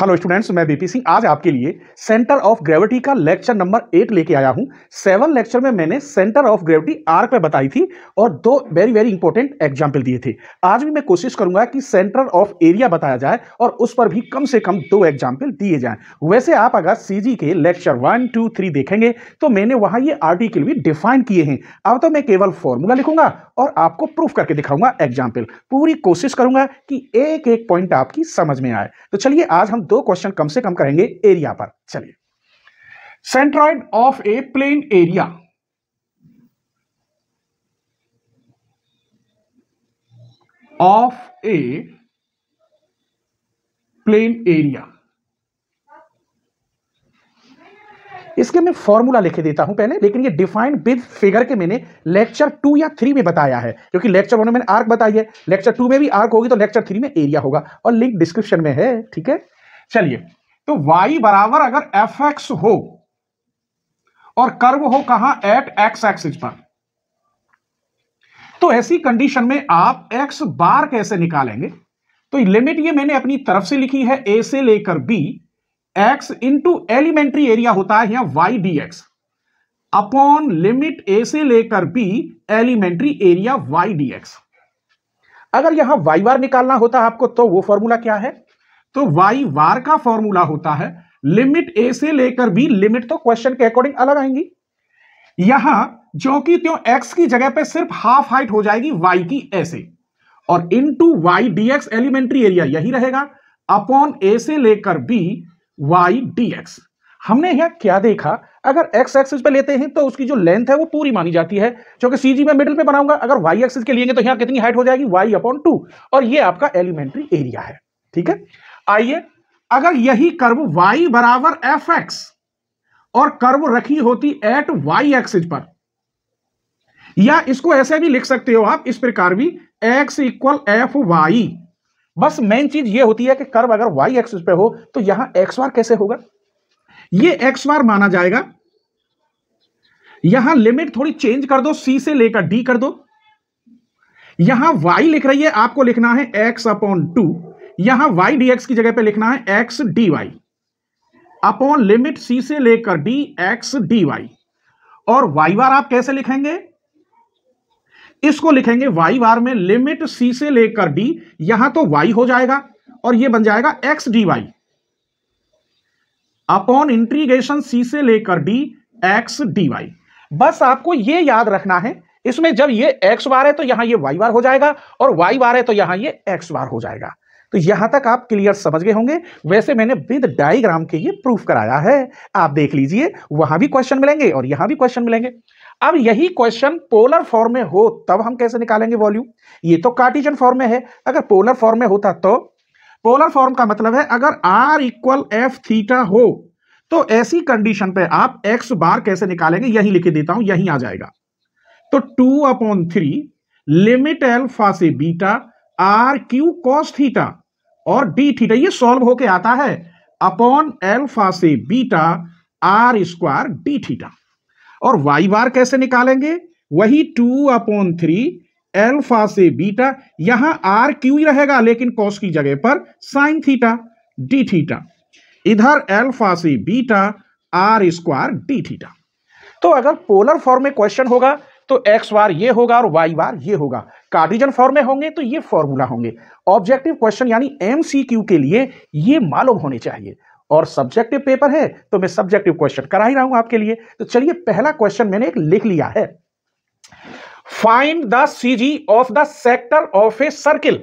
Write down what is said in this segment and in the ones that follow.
hello students मैं BP Singh आज आपके लिए सेंटर ऑफ ग्रेविटी का लेक्चर नंबर एट लेके आया हूं सेवन लेक्चर में मैंने सेंटर ऑफ ग्रेविटी आर्क पे बताई थी और दो वेरी वेरी इंपॉर्टेंट एग्जाम्पल दिए थे आज भी मैं कोशिश करूंगा कि सेंटर ऑफ एरिया बताया जाए और उस पर भी कम से कम दो एग्जाम्पल दिए जाए वैसे आप अगर सी के लेक्चर वन टू थ्री देखेंगे तो मैंने वहां ये आर्टिकल भी डिफाइन किए हैं अब तो मैं केवल फॉर्मूला लिखूंगा और आपको प्रूफ करके दिखाऊंगा एग्जाम्पल पूरी कोशिश करूंगा कि एक एक पॉइंट आपकी समझ में आए तो चलिए आज हम दो क्वेश्चन कम से कम करेंगे एरिया पर चलिए centroid of a plane area of a plane area इसके मैं फॉर्मूला लिखे देता हूं पहले लेकिन ये डिफाइंड विद फिगर के मैंने लेक्चर टू या थ्री में बताया है क्योंकि लेक्चर वन में मैंने आर्क बताई है लेक्चर टू में भी आर्क होगी तो लेक्चर थ्री में एरिया होगा और लिंक डिस्क्रिप्शन में है ठीक है चलिए तो y बराबर अगर एफ एक्स हो और कर्व हो कहा एट एक्स एक्सिस पर तो ऐसी कंडीशन में आप x बार कैसे निकालेंगे तो लिमिट ये मैंने अपनी तरफ से लिखी है a से लेकर b x into elementary area होता है यहां y x upon limit a से लेकर b elementary area y x अगर यहां y बार निकालना होता है आपको तो वो फॉर्मूला क्या है तो वाई वार का फॉर्मूला होता है लिमिट ए से लेकर बी लिमिट तो क्वेश्चन के अकॉर्डिंग अलग आएंगी यहां जो कि त्यों एक्स की जगह पे सिर्फ हाफ हाइट हो जाएगी वाई की ऐसे और into y d x elementary area यही रहेगा अपॉन ए से लेकर बी वाई डीएक्स हमने यहां क्या देखा अगर एक्स एक्सिस पे लेते हैं तो उसकी जो लेंथ है वो पूरी मानी जाती है जो कि सीजी में मिडिल में बनाऊंगा अगर वाई एक्सिस के लिए तो यहां कितनी हाइट हो जाएगी वाई अपॉन टू और ये आपका एलिमेंट्री एरिया है ठीक है आइए अगर यही कर्व y बराबर एफ एक्स और कर्व रखी होती एट y एक्सिस पर या इसको ऐसे भी लिख सकते हो आप इस प्रकार भी x इक्वल एफ वाई बस मेन चीज ये होती है कि कर्व अगर y एक्सिस पे हो तो यहां एक्स वार कैसे होगा ये एक्स वार माना जाएगा यहां लिमिट थोड़ी चेंज कर दो c से लेकर d कर दो यहां y लिख रही है आपको लिखना है x अपॉन टू यहां वाई डी एक्स की जगह पे लिखना है x d y upon limit c से लेकर डी एक्स डी वाई और वाई बार आप कैसे लिखेंगे इसको लिखेंगे वाई बार में लिमिट सी से लेकर डी यहां तो वाई हो जाएगा और ये बन जाएगा x d y upon integration c से लेकर डी एक्स डी वाई बस आपको ये याद रखना है इसमें जब ये एक्स बार है तो यहां ये वाई बार हो जाएगा और वाई बार है तो यहां ये एक्स बार हो जाएगा तो यहां तक आप क्लियर समझ गए होंगे वैसे मैंने विद डायग्राम के ये प्रूफ कराया है आप देख लीजिए वहां भी क्वेश्चन मिलेंगे और यहां भी क्वेश्चन मिलेंगे अब यही क्वेश्चन पोलर फॉर्म में हो तब हम कैसे निकालेंगे वॉल्यूम ये तो कार्टिजन फॉर्म में है अगर पोलर फॉर्म में होता तो पोलर फॉर्म का मतलब है अगर आर इक्वल एफ थीटा हो तो ऐसी कंडीशन पे आप एक्स बार कैसे निकालेंगे यही लिख देता हूं यही आ जाएगा तो two upon three limit alpha से beta r cube cos theta और डी थीटा ये सॉल्व होके आता है अपॉन एल्फा से beta r square d theta और वाई बार कैसे निकालेंगे वही टू अपॉन थ्री एल्फा से बीटा यहां आर क्यू ही रहेगा लेकिन कॉस की जगह पर साइन थीटा डी थीटा इधर एल्फा से beta r square d theta तो अगर पोलर फॉर्म में क्वेश्चन होगा तो एक्स बार ये होगा और वाई बार ये होगा कार्टिजन फॉर्म में होंगे तो ये फॉर्मूला होंगे ऑब्जेक्टिव क्वेश्चन यानी एम के लिए ये मालूम होने चाहिए और सब्जेक्टिव पेपर है तो मैं सब्जेक्टिव क्वेश्चन करा ही रहा हूं आपके लिए तो चलिए पहला क्वेश्चन मैंने एक लिख लिया है find the CG of the sector of a circle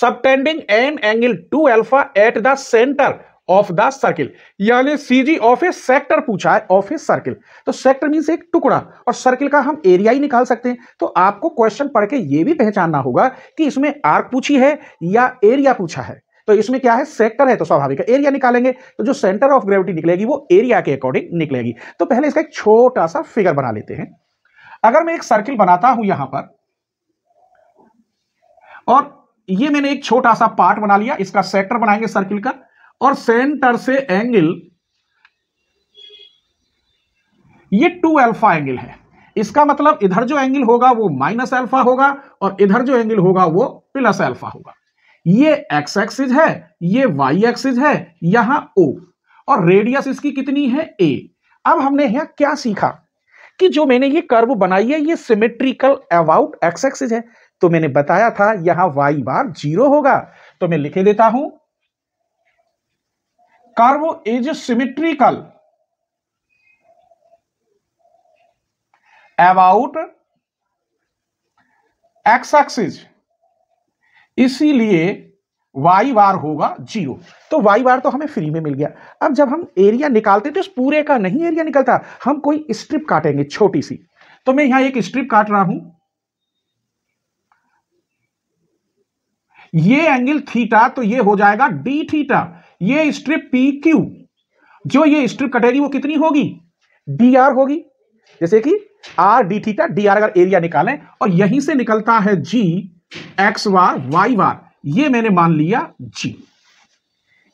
subtending an angle two alpha at the centre of the circle यानी C G of a sector पूछा है ऑफ ए सर्किल तो सेक्टर मीन्स एक टुकड़ा और सर्किल का हम area ही निकाल सकते हैं तो आपको क्वेश्चन पढ़ के ये भी पहचानना होगा कि इसमें आर्क पूछी है या एरिया पूछा है तो इसमें क्या है सेक्टर है तो स्वाभाविक है एरिया निकालेंगे तो जो सेंटर ऑफ ग्रेविटी निकलेगी वो एरिया के अकॉर्डिंग निकलेगी तो पहले इसका एक छोटा सा फिगर बना लेते हैं अगर मैं एक सर्किल बनाता हूं यहां पर और ये मैंने एक छोटा सा पार्ट बना लिया इसका सेक्टर बनाएंगे सर्किल का और सेंटर से एंगल ये टू अल्फा एंगल है इसका मतलब इधर जो एंगल होगा वो माइनस अल्फा होगा और इधर जो एंगल होगा वो प्लस अल्फा होगा ये एक्स एक्सिस है ये वाई एक्सिस है यहां ओ और रेडियस इसकी कितनी है ए अब हमने यहां क्या सीखा कि जो मैंने ये कर्व बनाई है ये सिमेट्रिकल अबाउट एक्स एक्सिस है तो मैंने बताया था यहां वाई बार जीरो होगा तो मैं लिखे देता हूं curve is symmetrical about x axis इसीलिए वाई बार होगा जीरो तो वाई बार तो हमें फ्री में मिल गया अब जब हम एरिया निकालते तो इस पूरे का नहीं एरिया निकलता हम कोई स्ट्रिप काटेंगे छोटी सी तो मैं यहां एक स्ट्रिप काट रहा हूं ये एंगल थीटा तो ये हो जाएगा डी थीटा ये स्ट्रिप पी क्यू जो ये स्ट्रिप कटेगी वो कितनी होगी डी आर होगी जैसे कि r d theta d r अगर एरिया निकालें और यहीं से निकलता है जी एक्स वार वाई वार ये मैंने मान लिया जी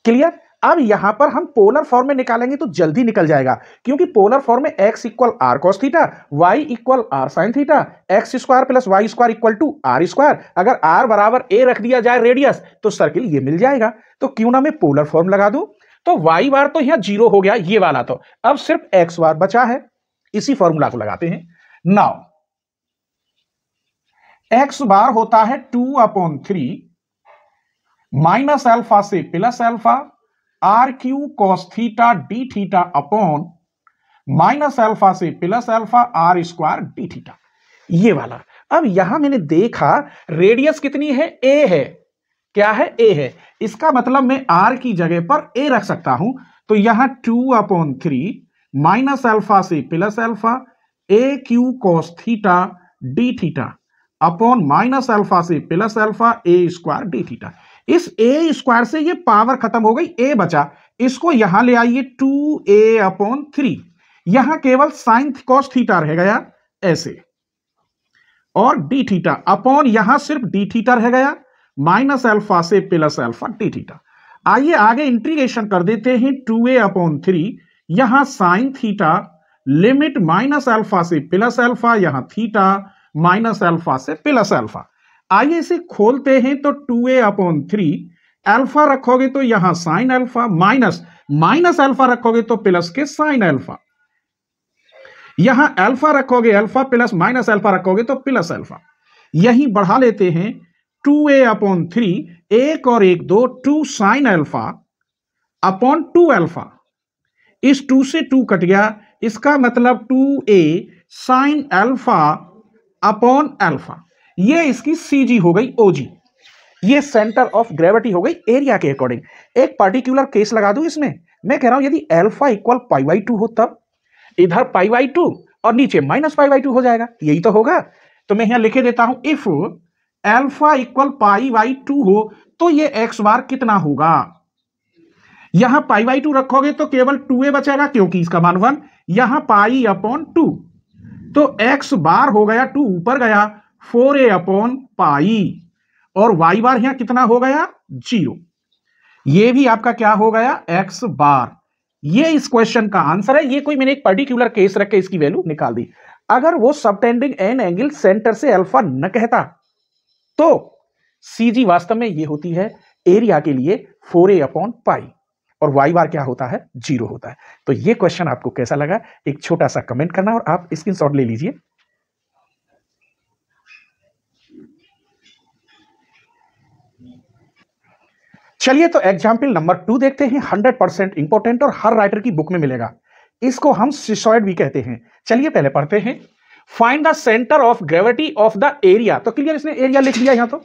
क्लियर अब यहां पर हम पोलर फॉर्म में निकालेंगे तो जल्दी निकल जाएगा क्योंकि पोलर फॉर्म में x equal r cos theta y equal r sine theta x square plus y square equal to r square अगर आर बराबर ए रख दिया जाए रेडियस तो सर्किल ये मिल जाएगा तो क्यों ना मैं पोलर फॉर्म लगा दूं तो वाई बार तो यहां जीरो हो गया ये वाला तो अब सिर्फ एक्स बार बचा है इसी फॉर्मूला को लगाते हैं नाउ एक्स बार होता है two upon three minus alpha से plus alpha r cube cos theta d theta upon minus alpha से plus alpha r square d theta ये वाला अब यहां मैंने देखा रेडियस कितनी है ए है क्या है ए है इसका मतलब मैं आर की जगह पर ए रख सकता हूं तो यहां two upon three minus alpha से plus alpha a cube cos theta d theta upon minus alpha से plus alpha a square d theta इस ए स्क्वायर से ये पावर खत्म हो गई ए बचा इसको यहां ले आइए टू ए अपॉन थ्री यहां केवल साइन कॉस थीटा रह गया ऐसे और डी थीटा अपॉन यहां सिर्फ डी थीटा रह गया माइनस एल्फा से प्लस एल्फा डी थीटा आइए आगे इंटीग्रेशन कर देते हैं टू ए अपॉन थ्री यहां sine theta limit minus alpha से प्लस एल्फा यहां थीटा माइनस एल्फा से प्लस एल्फा आइए इसे खोलते हैं तो two a upon three alpha रखोगे तो यहां sine alpha minus minus alpha रखोगे तो प्लस के साइन एल्फा यहां एल्फा रखोगे एल्फा प्लस माइनस एल्फा रखोगे तो प्लस एल्फा यही बढ़ा लेते हैं टू ए अपॉन थ्री एक और एक दो two sine alpha upon two alpha इस टू से टू कट गया इसका मतलब two a sine alpha upon alpha ये इसकी सीजी हो गई ओजी ये सेंटर ऑफ ग्रेविटी हो गई एरिया के अकॉर्डिंग एक पार्टिकुलर केस लगा दू इसमें मैं कह रहा हूं यदि alpha equal pi by two हो तब इधर पाई बाई टू और नीचे माइनस पाई बाई टू हो जाएगा यही तो होगा तो मैं यहां लिखे देता हूं if alpha equal pi by two हो तो ये एक्स बार कितना होगा यहां पाई बाई टू रखोगे तो केवल टू ए बचेगा क्योंकि इसका मान वन यहां पाई अपॉन टू तो एक्स बार हो गया टू ऊपर गया फोर ए अपॉन पाई और वाई बार यहां कितना हो गया जीरो ये भी आपका क्या हो गया एक्स बार ये इस क्वेश्चन का आंसर है ये कोई मैंने एक पर्टिकुलर केस रख के इसकी वैल्यू निकाल दी अगर वो सबटेंडिंग एन एंगल सेंटर से अल्फा न कहता तो सीजी वास्तव में ये होती है एरिया के लिए फोर ए अपॉन पाई और वाई बार क्या होता है जीरो होता है तो ये क्वेश्चन आपको कैसा लगा एक छोटा सा कमेंट करना और आप स्क्रीनशॉट ले लीजिए चलिए तो एग्जाम्पल नंबर टू देखते हैं हंड्रेड परसेंट इंपॉर्टेंट और हर राइटर की बुक में मिलेगा इसको हम सिसोइड भी कहते हैं चलिए पहले पढ़ते हैं find the centre of gravity of the area तो क्लियर इसने एरिया लिख लिया यहां तो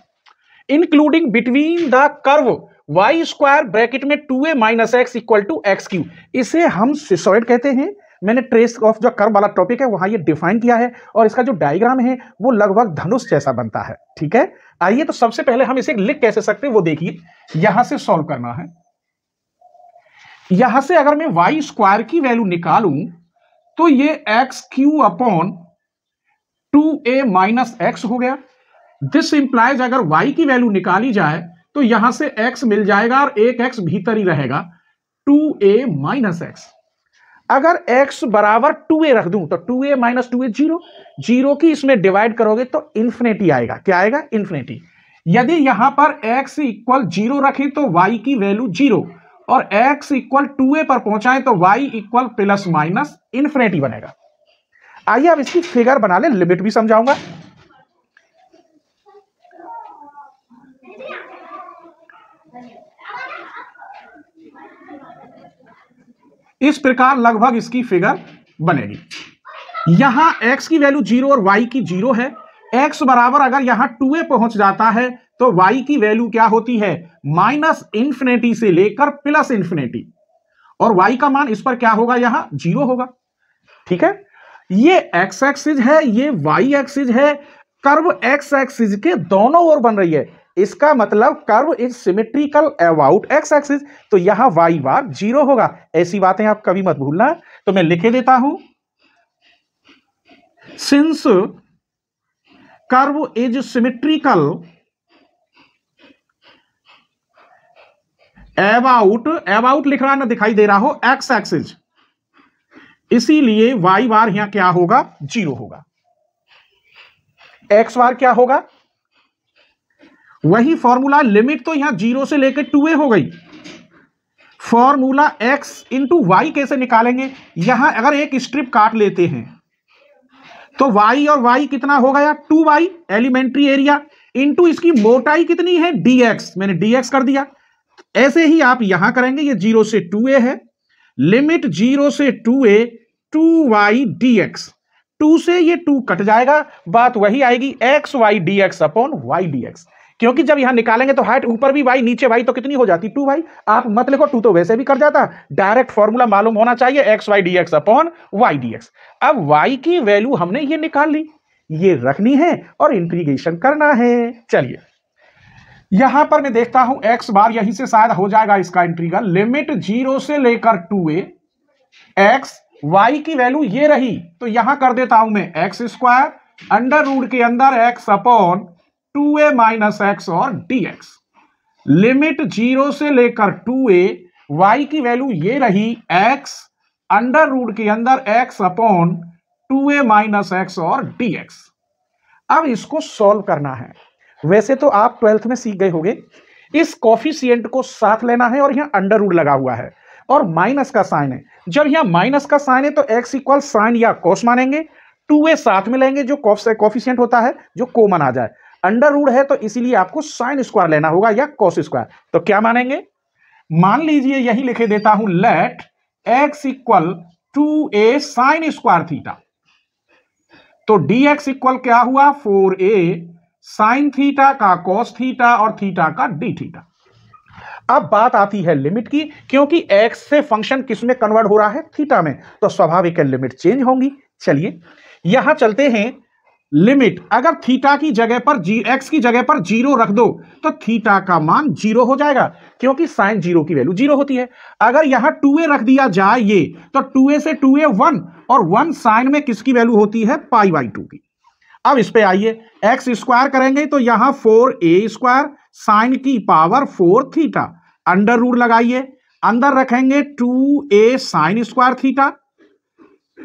including between the curve y square bracket में two a minus x equal to x cube इसे हम सिसोइड कहते हैं मैंने ट्रेस ऑफ जो कर्व वाला टॉपिक है वहां ये डिफाइन किया है और इसका जो डायग्राम है वो लगभग धनुष जैसा बनता है ठीक है आइए तो सबसे पहले हम इसे लिख कैसे सकते हैं वो देखिए यहां से सॉल्व करना है यहां से अगर मैं वाई स्क्वायर की वैल्यू निकालू तो ये x cube upon two a minus x हो गया दिस इंप्लाइज अगर वाई की वैल्यू निकाली जाए तो यहां से एक्स मिल जाएगा और एक एक्स भीतर ही रहेगा टू ए माइनस एक्स अगर x बराबर टू ए रख दूं तो two a minus two a zero zero की इसमें डिवाइड करोगे तो इन्फिनेटी आएगा क्या आएगा इन्फिनेटी यदि यहां पर x इक्वल जीरो रखें तो y की वैल्यू जीरो और x इक्वल टू ए पर पहुंचाए तो y equal plus minus infinity बनेगा आइए अब इसकी फिगर बना ले लिमिट भी समझाऊंगा इस प्रकार लगभग इसकी फिगर बनेगी यहां x की वैल्यू जीरो और y की जीरो है x बराबर अगर यहां टू ए पहुंच जाता है तो y की वैल्यू क्या होती है माइनस इंफिनिटी से लेकर प्लस इंफिनिटी और y का मान इस पर क्या होगा यहां जीरो होगा ठीक है ये x एक्सिस है ये y एक्सिस है कर्व x एक्सिस के दोनों ओर बन रही है इसका मतलब curve is symmetrical about x axis तो यहां वाई बार जीरो होगा ऐसी बातें आप कभी मत भूलना तो मैं लिखे देता हूं since curve is symmetrical about about लिख रहा ना दिखाई दे रहा हो एक्स एक्सिस इसीलिए वाई बार यहां क्या होगा जीरो होगा एक्स बार क्या होगा वही फॉर्मूला लिमिट तो यहां जीरो से लेकर टू ए हो गई फॉर्मूला एक्स इंटू वाई कैसे निकालेंगे यहां अगर एक स्ट्रिप काट लेते हैं तो वाई और वाई कितना हो गया two y elementary area into इसकी मोटाई कितनी है डी एक्स मैंने डी एक्स कर दिया ऐसे ही आप यहां करेंगे ये जीरो से टू ए है लिमिट जीरो से two a two y d x two से ये टू कट जाएगा बात वही आएगी x y d x upon y d x क्योंकि जब यहां निकालेंगे तो हाइट ऊपर भी वाई नीचे वाई तो कितनी हो जाती टू वाई आप मत लिखो टू तो वैसे भी कर जाता डायरेक्ट फॉर्मूला मालूम होना चाहिए x y d x upon y d x अब वाई की वैल्यू हमने ये निकाल ली ये रखनी है और इंट्रीगेशन करना है चलिए यहां पर मैं देखता हूं एक्स बार यहीं से शायद हो जाएगा इसका इंट्रीगल लिमिट जीरो से लेकर टू ए एक्स वाई की वैल्यू ये रही तो यहां कर देता हूं मैं एक्स स्क्वायर अंडर रूड के अंदर x upon two a minus x और एक्स लिमिट जीरो से लेकर टू ए वाई की वैल्यू ये रही एक्स अंडर रूट के अंदर x upon two a minus x और dx अब इसको सॉल्व करना है वैसे तो आप ट्वेल्थ में सीख गए होंगे इस कॉफिशियंट को साथ लेना है और यहां अंडर रूट लगा हुआ है और माइनस का साइन है जब यहां माइनस का साइन है तो एक्स इक्वल साइन या कॉस मानेंगे टू ए साथ में लेंगे जो कॉफिशियंट होता है जो कॉमन आ जाए अंडर रूड है तो इसीलिए आपको साइन स्क्वायर लेना होगा या कॉस स्क्वायर तो क्या मानेंगे मान लीजिए यही लिखे देता हूं let x equal to a sine square theta तो डी एक्स इक्वल क्या हुआ फोर ए साइन थीटा का कॉस थीटा और थीटा का डी थीटा अब बात आती है लिमिट की क्योंकि एक्स से फंक्शन किस में कन्वर्ट हो रहा है थीटा में तो स्वाभाविक लिमिट चेंज होंगी चलिए यहां चलते हैं लिमिट अगर थीटा की जगह पर जी एक्स की जगह पर जीरो रख दो तो थीटा का मान जीरो हो जाएगा क्योंकि साइन जीरो की वैल्यू जीरो होती है अगर यहां टू ए रख दिया जाए ये तो टू ए से टू ए वन और वन साइन में किसकी वैल्यू होती है पाई बाई टू की अब इस पे आइए एक्स स्क्वायर करेंगे तो यहां फोर ए स्क्वायर साइन की power four theta under root लगाइए अंदर रखेंगे two a sine square theta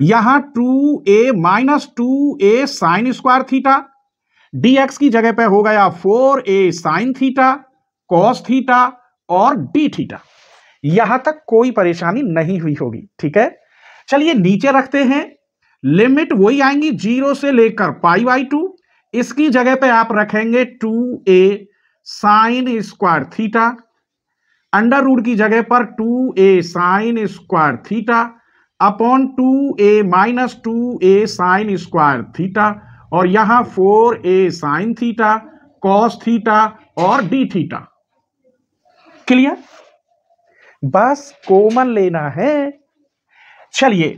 यहां two a minus two a sine square theta d x की जगह पे हो गया four a sine theta cos theta और डी थीटा यहां तक कोई परेशानी नहीं हुई होगी ठीक है चलिए नीचे रखते हैं लिमिट वही आएंगी जीरो से लेकर पाई बाई टू इसकी जगह पे आप रखेंगे two a sine square theta under root की जगह पर two a sine square theta upon two a minus two a sine square theta और यहां four a sine theta cos theta और डी थीटा क्लियर बस कॉमन लेना है चलिए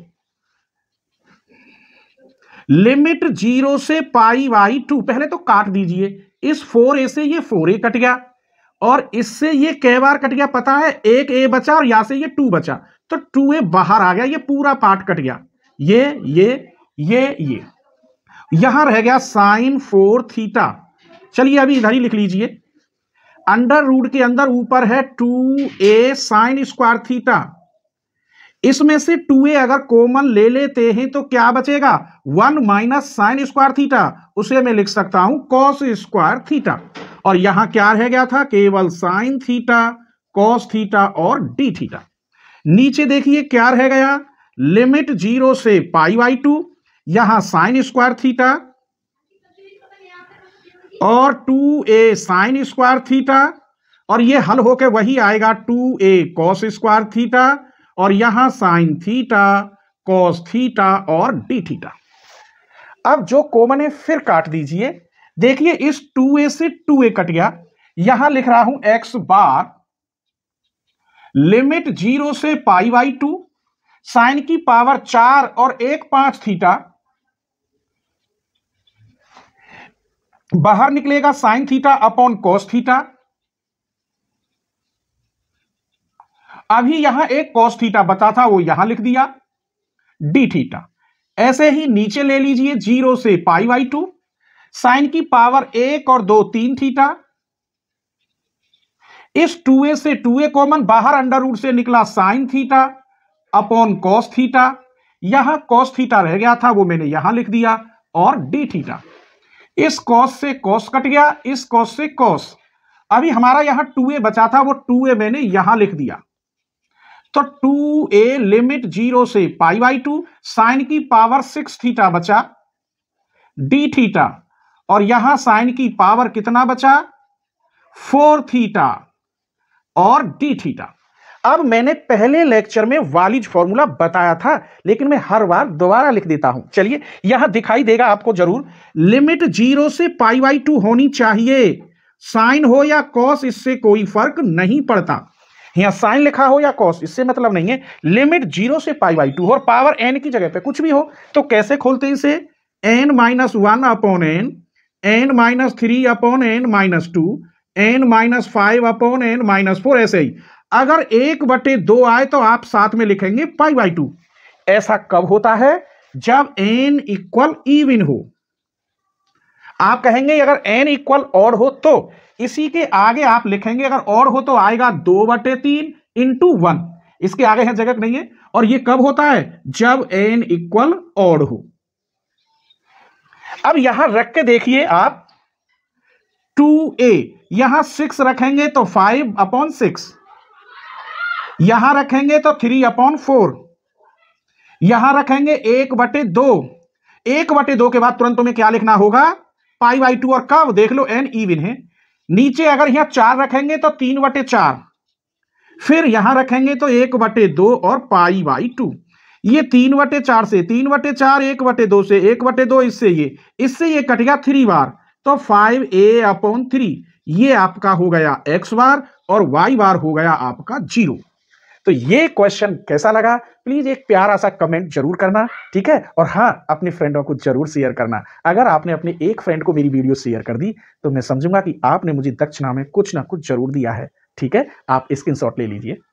लिमिट जीरो से पाई वाई टू पहले तो काट दीजिए इस फोर ए से ये फोर ए कट गया और इससे ये कई बार कट गया पता है एक ए बचा और यहां से ये टू बचा तो टू ए बाहर आ गया ये पूरा पार्ट कट गया ये ये ये ये यहां रह गया साइन फोर थीटा चलिए अभी इधर ही लिख लीजिए अंडर रूट के अंदर ऊपर है two a sine square theta इसमें से टू ए अगर कॉमन ले लेते हैं तो क्या बचेगा one minus sine square theta उसे मैं लिख सकता हूं कॉस स्क्वायर थीटा और यहां क्या रह गया था केवल साइन थीटा कॉस थीटा और डी थीटा नीचे देखिए क्या रह गया लिमिट जीरो से पाई वाई टू यहां साइन स्क्वायर थीटा और two a sine square theta और ये हल होके वही आएगा two a cos square theta और यहां साइन थीटा कॉस थीटा और डी थीटा अब जो कोमन है फिर काट दीजिए देखिए इस टू ए से टू ए कट गया यहां लिख रहा हूं एक्स बार लिमिट जीरो से पाई बाई टू साइन की पावर चार और एक पांच थीटा बाहर निकलेगा sine theta upon cos theta अभी यहां एक कॉस थीटा बता था वो यहां लिख दिया डी थीटा ऐसे ही नीचे ले लीजिए जीरो से पाई बाई टू साइन की पावर एक और दो तीन थीटा इस टू ए से टू ए कॉमन बाहर अंडर रूट से निकला sine theta upon cos theta यहां कॉस थीटा रह गया था वो मैंने यहां लिख दिया और डी थीटा इस कॉस से कॉस कट गया इस कॉस से कॉस अभी हमारा यहां टू ए बचा था वो टू ए मैंने यहां लिख दिया तो टू ए लिमिट जीरो से पाई बाई टू साइन की पावर सिक्स थीटा बचा डी थीटा और यहां साइन की पावर कितना बचा फोर थीटा और डी थीटा अब मैंने पहले लेक्चर में वालिज फॉर्मूला बताया था लेकिन मैं हर बार दोबारा लिख देता हूं चलिए यह दिखाई देगा आपको जरूर लिमिट जीरो से पाई बाई टू होनी चाहिए साइन हो या कॉस इससे कोई फर्क नहीं पड़ता यहां साइन लिखा हो या कॉस इससे मतलब नहीं है लिमिट जीरो से पाई बाई टू और पावर एन की जगह पर कुछ भी हो तो कैसे खोलते हैं इसे n minus one upon n n minus three upon n minus two n minus five upon n minus four ऐसे ही अगर एक बटे दो आए तो आप साथ में लिखेंगे पाई बाई टू ऐसा कब होता है जब एन इक्वल इविन हो आप कहेंगे अगर एन इक्वल और हो तो इसी के आगे आप लिखेंगे अगर और हो तो आएगा दो बटे तीन इंटू वन इसके आगे है जगह नहीं है और ये कब होता है जब एन इक्वल और हो अब यहां रख के देखिए आप टू ए यहां सिक्स रखेंगे तो फाइव अपॉन सिक्स यहां रखेंगे तो थ्री अपॉन फोर यहां रखेंगे एक बटे दो एक बटे दो के बाद तुरंत तुम्हें क्या लिखना होगा पाई बाई टू और कब देख लो एन इविन है नीचे अगर यहां चार रखेंगे तो तीन बटे चार फिर यहां रखेंगे तो एक बटे दो और पाई बाई टू ये तीन बटे चार से तीन बटे चार एक बटे दो से एक बटे दो इससे ये इससे ये कट गया थ्री बार तो फाइव ए अपॉन थ्री ये आपका हो गया एक्स बार और वाई बार हो गया आपका जीरो तो ये क्वेश्चन कैसा लगा प्लीज एक प्यारा सा कमेंट जरूर करना ठीक है और हाँ अपने फ्रेंडों को जरूर शेयर करना अगर आपने अपने एक फ्रेंड को मेरी वीडियो शेयर कर दी तो मैं समझूंगा कि आपने मुझे दक्षिणा में कुछ ना कुछ जरूर दिया है ठीक है आप स्क्रीनशॉट ले लीजिए